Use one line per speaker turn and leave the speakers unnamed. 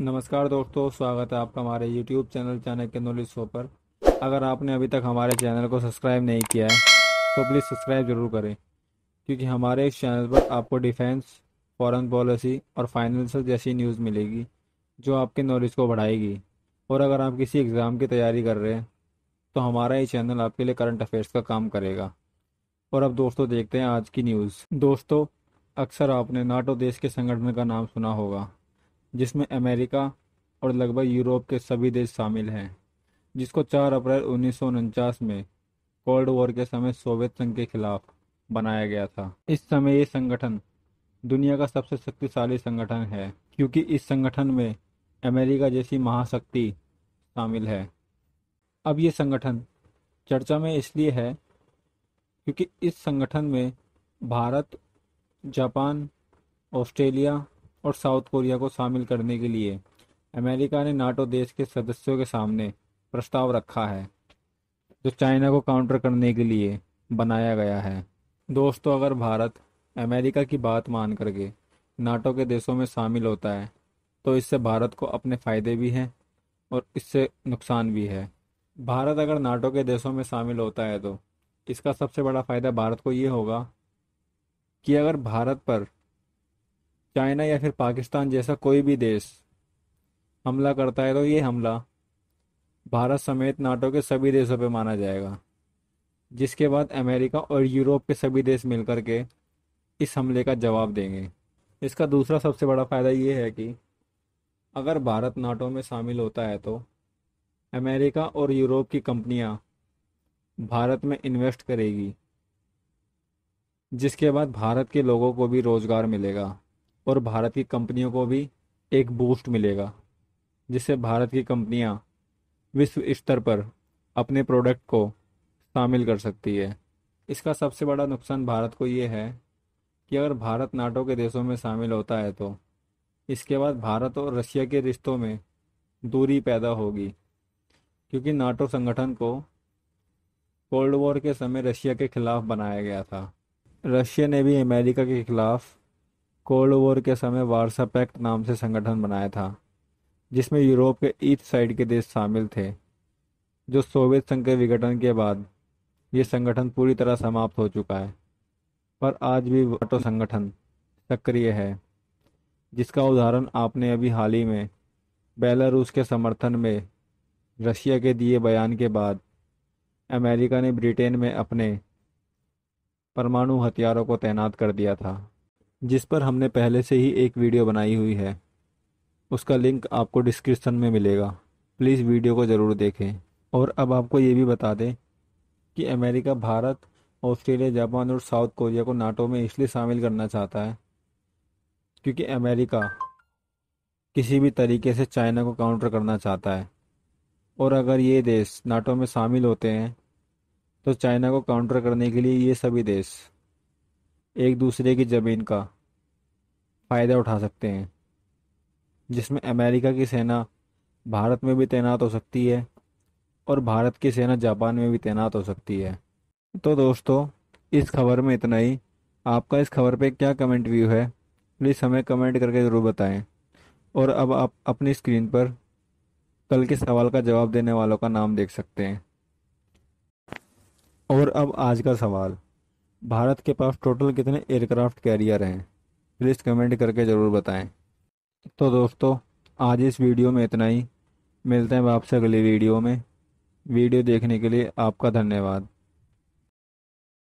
नमस्कार दोस्तों स्वागत है आपका हमारे YouTube channel Chanakya knowledge show पर अगर आपने अभी तक हमारे चैनल को सब्सक्राइब नहीं किया है तो प्लीज़ सब्सक्राइब ज़रूर करें क्योंकि हमारे इस चैनल पर आपको डिफेंस फॉरेन पॉलिसी और फाइनेंशियल जैसी न्यूज़ मिलेगी जो आपके नॉलेज को बढ़ाएगी और अगर आप किसी एग्ज़ाम की तैयारी कर रहे हैं तो हमारा ये चैनल आपके लिए करंट अफेयर्स का काम करेगा और अब दोस्तों देखते हैं आज की न्यूज़ दोस्तों अक्सर आपने नाटो देश के संगठन का नाम सुना होगा जिसमें अमेरिका और लगभग यूरोप के सभी देश शामिल हैं जिसको 4 अप्रैल उन्नीस में कोल्ड वॉर के समय सोवियत संघ के खिलाफ बनाया गया था इस समय ये संगठन दुनिया का सबसे शक्तिशाली संगठन है क्योंकि इस संगठन में अमेरिका जैसी महाशक्ति शामिल है अब ये संगठन चर्चा में इसलिए है क्योंकि इस संगठन में भारत जापान ऑस्ट्रेलिया और साउथ कोरिया को शामिल करने के लिए अमेरिका ने नाटो देश के सदस्यों के सामने प्रस्ताव रखा है जो चाइना को काउंटर करने के लिए बनाया गया है दोस्तों अगर भारत अमेरिका की बात मान करके नाटो के देशों में शामिल होता है तो इससे भारत को अपने फ़ायदे भी हैं और इससे नुकसान भी है भारत अगर नाटो के देशों में शामिल होता है तो इसका सबसे बड़ा फ़ायदा भारत को ये होगा कि अगर भारत पर चाइना या फिर पाकिस्तान जैसा कोई भी देश हमला करता है तो ये हमला भारत समेत नाटो के सभी देशों पर माना जाएगा जिसके बाद अमेरिका और यूरोप के सभी देश मिलकर के इस हमले का जवाब देंगे इसका दूसरा सबसे बड़ा फ़ायदा ये है कि अगर भारत नाटो में शामिल होता है तो अमेरिका और यूरोप की कंपनियां भारत में इन्वेस्ट करेगी जिसके बाद भारत के लोगों को भी रोज़गार मिलेगा और भारत की कंपनियों को भी एक बूस्ट मिलेगा जिससे भारत की कंपनियां विश्व स्तर पर अपने प्रोडक्ट को शामिल कर सकती है इसका सबसे बड़ा नुकसान भारत को ये है कि अगर भारत नाटो के देशों में शामिल होता है तो इसके बाद भारत और रशिया के रिश्तों में दूरी पैदा होगी क्योंकि नाटो संगठन को कोल्ड वॉर के समय रशिया के खिलाफ बनाया गया था रशिया ने भी अमेरिका के खिलाफ कोल्ड वॉर के समय वार्सा पैक्ट नाम से संगठन बनाया था जिसमें यूरोप के ईस्ट साइड के देश शामिल थे जो सोवियत संघ के विघटन के बाद ये संगठन पूरी तरह समाप्त हो चुका है पर आज भी वाटो संगठन सक्रिय है जिसका उदाहरण आपने अभी हाल ही में बेलारूस के समर्थन में रशिया के दिए बयान के बाद अमेरिका ने ब्रिटेन में अपने परमाणु हथियारों को तैनात कर दिया था जिस पर हमने पहले से ही एक वीडियो बनाई हुई है उसका लिंक आपको डिस्क्रिप्शन में मिलेगा प्लीज़ वीडियो को ज़रूर देखें और अब आपको ये भी बता दें कि अमेरिका भारत ऑस्ट्रेलिया जापान और साउथ कोरिया को नाटो में इसलिए शामिल करना चाहता है क्योंकि अमेरिका किसी भी तरीके से चाइना को काउंटर करना चाहता है और अगर ये देश नाटो में शामिल होते हैं तो चाइना को काउंटर करने के लिए ये सभी देश एक दूसरे की ज़मीन का फ़ायदा उठा सकते हैं जिसमें अमेरिका की सेना भारत में भी तैनात हो सकती है और भारत की सेना जापान में भी तैनात हो सकती है तो दोस्तों इस खबर में इतना ही आपका इस खबर पे क्या कमेंट व्यू है प्लीज़ हमें कमेंट करके ज़रूर बताएं और अब आप अपनी स्क्रीन पर कल के सवाल का जवाब देने वालों का नाम देख सकते हैं और अब आज का सवाल भारत के पास टोटल कितने एयरक्राफ्ट कैरियर हैं प्लीज़ कमेंट करके ज़रूर बताएं तो दोस्तों आज इस वीडियो में इतना ही मिलते हैं आपसे अगली वीडियो में वीडियो देखने के लिए आपका धन्यवाद